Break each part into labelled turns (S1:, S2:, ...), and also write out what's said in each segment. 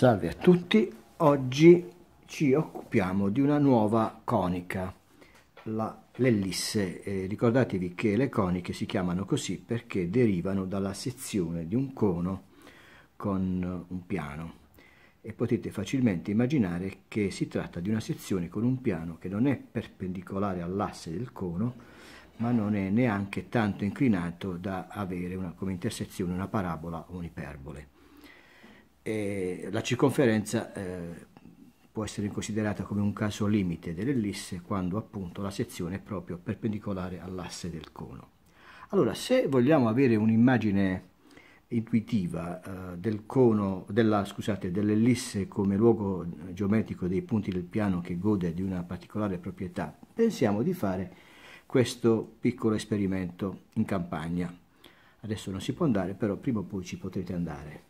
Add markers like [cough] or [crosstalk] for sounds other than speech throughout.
S1: Salve a tutti, oggi ci occupiamo di una nuova conica, l'ellisse. Eh, ricordatevi che le coniche si chiamano così perché derivano dalla sezione di un cono con un piano e potete facilmente immaginare che si tratta di una sezione con un piano che non è perpendicolare all'asse del cono ma non è neanche tanto inclinato da avere una, come intersezione una parabola o un'iperbole eh, la circonferenza eh, può essere considerata come un caso limite dell'ellisse quando appunto la sezione è proprio perpendicolare all'asse del cono. Allora, se vogliamo avere un'immagine intuitiva eh, del cono, della, scusate, dell'ellisse come luogo eh, geometrico dei punti del piano che gode di una particolare proprietà, pensiamo di fare questo piccolo esperimento in campagna. Adesso non si può andare, però prima o poi ci potrete andare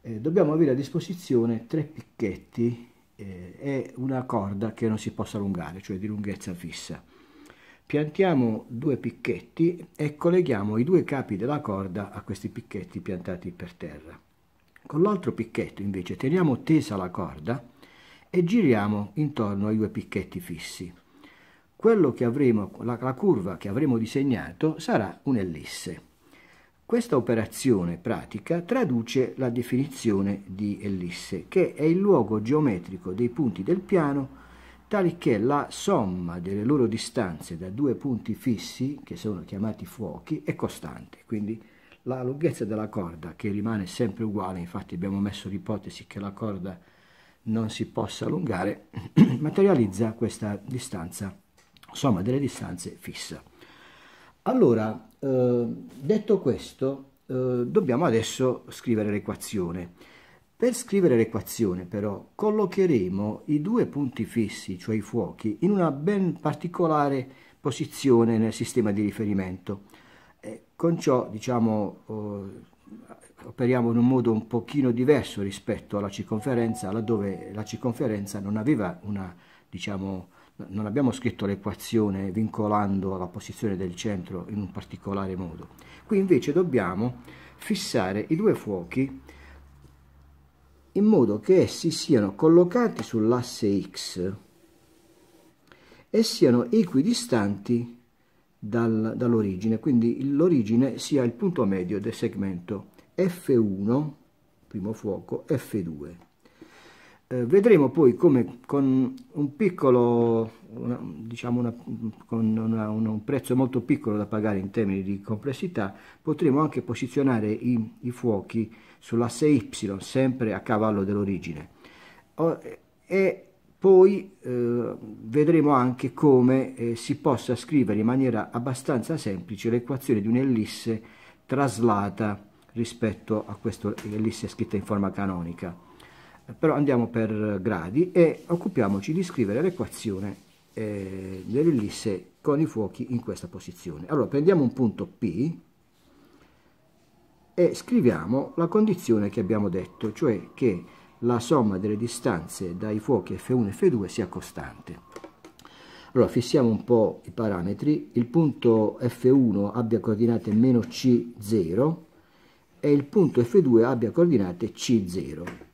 S1: eh, dobbiamo avere a disposizione tre picchetti eh, e una corda che non si possa allungare, cioè di lunghezza fissa. Piantiamo due picchetti e colleghiamo i due capi della corda a questi picchetti piantati per terra. Con l'altro picchetto invece teniamo tesa la corda e giriamo intorno ai due picchetti fissi. Quello che avremo, la, la curva che avremo disegnato sarà un'ellisse. Questa operazione pratica traduce la definizione di ellisse, che è il luogo geometrico dei punti del piano tali che la somma delle loro distanze da due punti fissi, che sono chiamati fuochi, è costante. Quindi la lunghezza della corda, che rimane sempre uguale, infatti abbiamo messo l'ipotesi che la corda non si possa allungare, [clears throat] materializza questa distanza, somma delle distanze fissa. Allora, eh, detto questo, eh, dobbiamo adesso scrivere l'equazione. Per scrivere l'equazione però collocheremo i due punti fissi, cioè i fuochi, in una ben particolare posizione nel sistema di riferimento. Eh, con ciò, diciamo, eh, operiamo in un modo un pochino diverso rispetto alla circonferenza, laddove la circonferenza non aveva una, diciamo, non abbiamo scritto l'equazione vincolando la posizione del centro in un particolare modo. Qui invece dobbiamo fissare i due fuochi in modo che essi siano collocati sull'asse X e siano equidistanti dal, dall'origine, quindi l'origine sia il punto medio del segmento F1, primo fuoco, F2. Eh, vedremo poi come con un piccolo, una, diciamo una, con una, un prezzo molto piccolo da pagare in termini di complessità, potremo anche posizionare i, i fuochi sull'asse Y, sempre a cavallo dell'origine. E poi eh, vedremo anche come eh, si possa scrivere in maniera abbastanza semplice l'equazione di un'ellisse traslata rispetto a questa ellisse scritta in forma canonica però andiamo per gradi e occupiamoci di scrivere l'equazione eh, dell'ellisse con i fuochi in questa posizione. Allora prendiamo un punto P e scriviamo la condizione che abbiamo detto, cioè che la somma delle distanze dai fuochi F1 e F2 sia costante. Allora fissiamo un po' i parametri, il punto F1 abbia coordinate meno C0 e il punto F2 abbia coordinate C0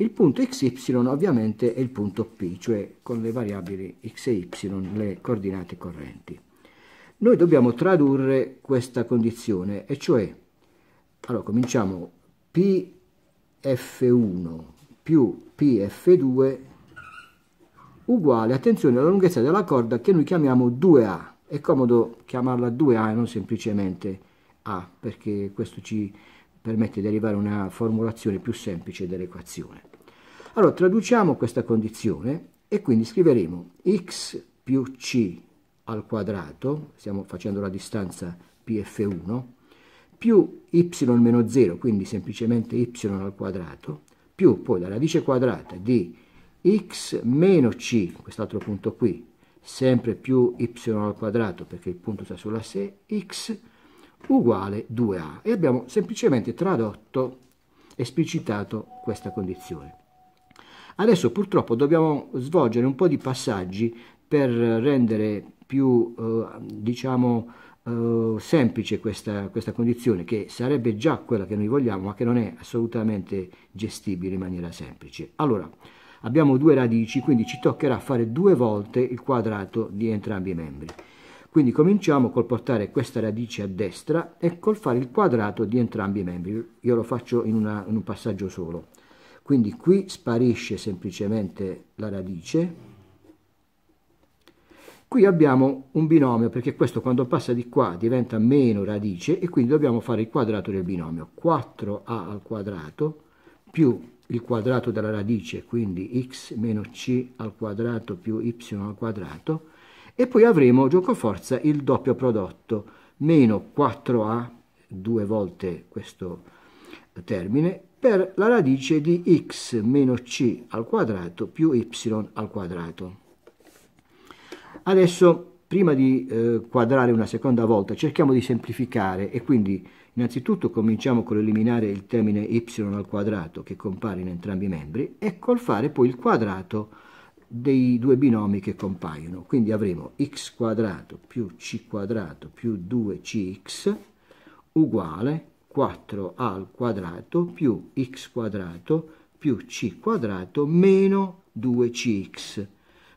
S1: il punto xy ovviamente è il punto P, cioè con le variabili x e y, le coordinate correnti. Noi dobbiamo tradurre questa condizione, e cioè, allora cominciamo, PF1 più PF2 uguale, attenzione, alla lunghezza della corda che noi chiamiamo 2A. È comodo chiamarla 2A e non semplicemente A, perché questo ci permette di arrivare a una formulazione più semplice dell'equazione. Allora traduciamo questa condizione e quindi scriveremo x più c al quadrato, stiamo facendo la distanza pf1, più y meno 0, quindi semplicemente y al quadrato, più poi la radice quadrata di x meno c, quest'altro punto qui, sempre più y al quadrato perché il punto sta sulla se, x, uguale 2a. E abbiamo semplicemente tradotto, esplicitato questa condizione. Adesso purtroppo dobbiamo svolgere un po' di passaggi per rendere più, eh, diciamo, eh, semplice questa, questa condizione, che sarebbe già quella che noi vogliamo, ma che non è assolutamente gestibile in maniera semplice. Allora, abbiamo due radici, quindi ci toccherà fare due volte il quadrato di entrambi i membri. Quindi cominciamo col portare questa radice a destra e col fare il quadrato di entrambi i membri. Io lo faccio in, una, in un passaggio solo. Quindi qui sparisce semplicemente la radice. Qui abbiamo un binomio, perché questo quando passa di qua diventa meno radice, e quindi dobbiamo fare il quadrato del binomio. 4a al quadrato più il quadrato della radice, quindi x meno c al quadrato più y al quadrato, e poi avremo, gioco forza, il doppio prodotto, meno 4a, due volte questo termine, per la radice di x meno c al quadrato più y al quadrato. Adesso, prima di eh, quadrare una seconda volta, cerchiamo di semplificare e quindi innanzitutto cominciamo con l'eliminare il termine y al quadrato che compare in entrambi i membri e col fare poi il quadrato dei due binomi che compaiono. Quindi avremo x quadrato più c quadrato più 2cx uguale 4 al quadrato più x quadrato più c quadrato meno 2cx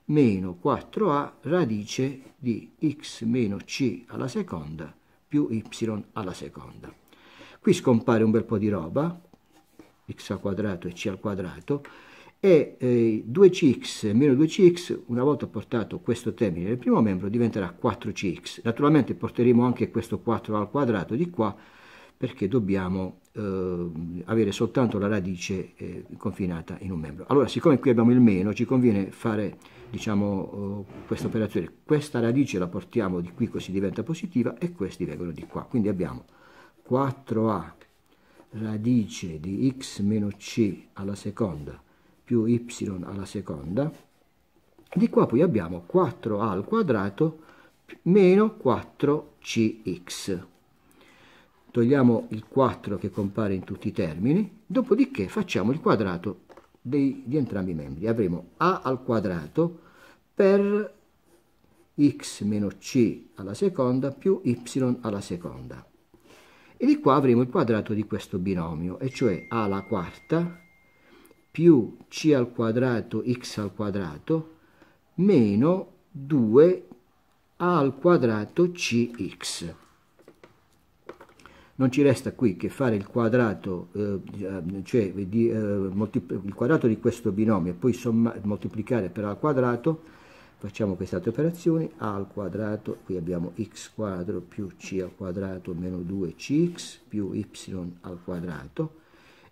S1: meno 4a radice di x meno c alla seconda più y alla seconda. Qui scompare un bel po' di roba, x al quadrato e c al quadrato, e eh, 2cx meno 2cx, una volta portato questo termine nel primo membro, diventerà 4cx. Naturalmente porteremo anche questo 4 al quadrato di qua, perché dobbiamo eh, avere soltanto la radice eh, confinata in un membro. Allora, siccome qui abbiamo il meno, ci conviene fare diciamo, eh, questa operazione. Questa radice la portiamo di qui così diventa positiva e questi vengono di qua. Quindi abbiamo 4a radice di x meno c alla seconda più y alla seconda. Di qua poi abbiamo 4a al quadrato meno 4cx togliamo il 4 che compare in tutti i termini, dopodiché facciamo il quadrato dei, di entrambi i membri. Avremo a al quadrato per x meno c alla seconda più y alla seconda. E di qua avremo il quadrato di questo binomio, e cioè a alla quarta più c al quadrato x al quadrato meno 2 a al quadrato cx non ci resta qui che fare il quadrato, eh, eh cioè di, eh, il quadrato di questo binomio e poi somma, moltiplicare per al quadrato, facciamo queste altre operazioni, a al quadrato, qui abbiamo x quadro più c al quadrato meno 2cx più y al quadrato,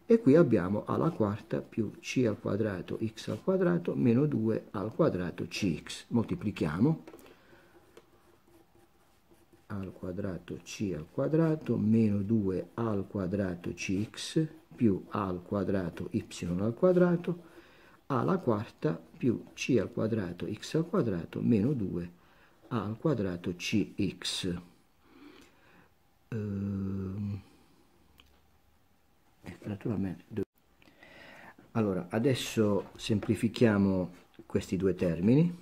S1: e qui abbiamo alla quarta più c al quadrato x al quadrato meno 2 al quadrato cx. Moltiplichiamo al quadrato c al quadrato meno 2 al quadrato cx più a al quadrato y al quadrato alla quarta più c al quadrato x al quadrato meno 2 a al quadrato cx. Ehm, eh, naturalmente. Allora, adesso semplifichiamo questi due termini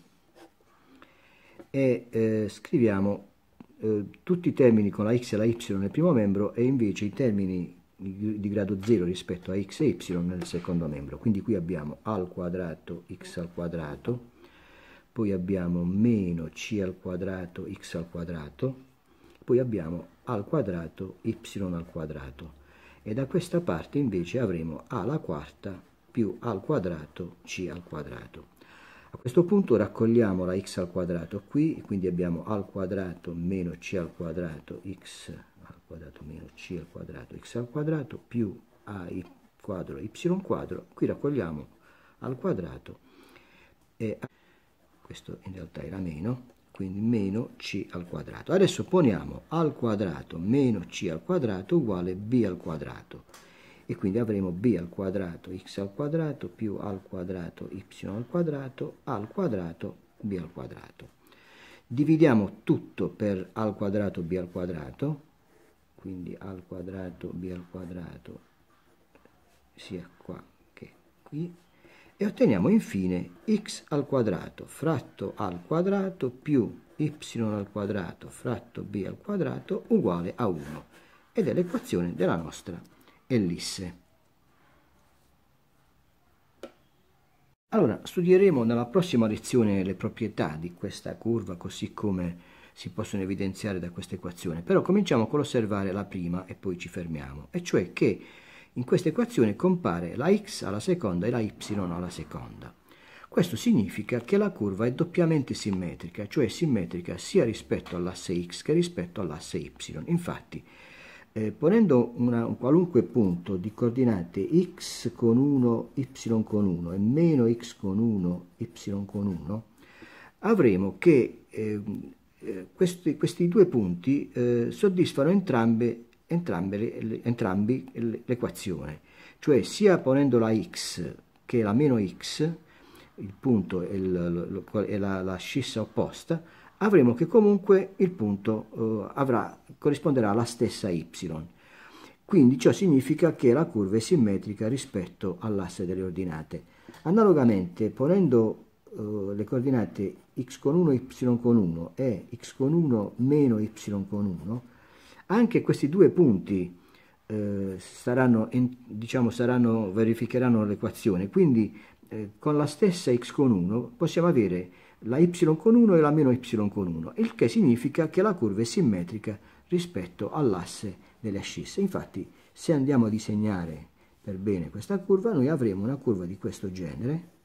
S1: e eh, scriviamo eh, tutti i termini con la x e la y nel primo membro e invece i termini di, di grado 0 rispetto a x e y nel secondo membro. Quindi qui abbiamo a al quadrato x al quadrato, poi abbiamo meno c al quadrato x al quadrato, poi abbiamo a al quadrato y al quadrato e da questa parte invece avremo a alla quarta più a al quadrato c al quadrato. A questo punto raccogliamo la x al quadrato qui, quindi abbiamo al quadrato meno c al quadrato x al quadrato meno c al quadrato x al quadrato più ai quadro y quadro, qui raccogliamo al quadrato e questo in realtà era meno, quindi meno c al quadrato. Adesso poniamo al quadrato meno c al quadrato uguale b al quadrato e quindi avremo b al quadrato x al quadrato più al quadrato y al quadrato al quadrato b al quadrato. Dividiamo tutto per al quadrato b al quadrato, quindi al quadrato b al quadrato sia qua che qui e otteniamo infine x al quadrato fratto al quadrato più y al quadrato fratto b al quadrato uguale a 1 ed è l'equazione della nostra ellisse. Allora, studieremo nella prossima lezione le proprietà di questa curva così come si possono evidenziare da questa equazione, però cominciamo con l'osservare la prima e poi ci fermiamo, e cioè che in questa equazione compare la x alla seconda e la y alla seconda. Questo significa che la curva è doppiamente simmetrica, cioè simmetrica sia rispetto all'asse x che rispetto all'asse y. Infatti, eh, ponendo una, un qualunque punto di coordinate x con 1, y con 1 e meno x con 1, y con 1, avremo che ehm, eh, questi, questi, due punti eh, soddisfano entrambe, entrambe, entrambi l'equazione, cioè sia ponendo la x che la meno x, il punto è la, la scissa opposta, avremo che comunque il punto eh, avrà, corrisponderà alla stessa y. Quindi ciò significa che la curva è simmetrica rispetto all'asse delle ordinate. Analogamente, ponendo eh, le coordinate x con 1, y con 1 e x con 1 meno y con 1, anche questi due punti eh, saranno, in, diciamo, saranno, verificheranno l'equazione. Quindi eh, con la stessa x con 1 possiamo avere la y con 1 e la meno y con 1, il che significa che la curva è simmetrica rispetto all'asse delle ascisse. Infatti, se andiamo a disegnare per bene questa curva, noi avremo una curva di questo genere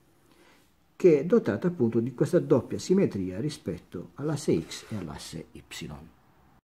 S1: che è dotata appunto di questa doppia simmetria rispetto all'asse x e all'asse y.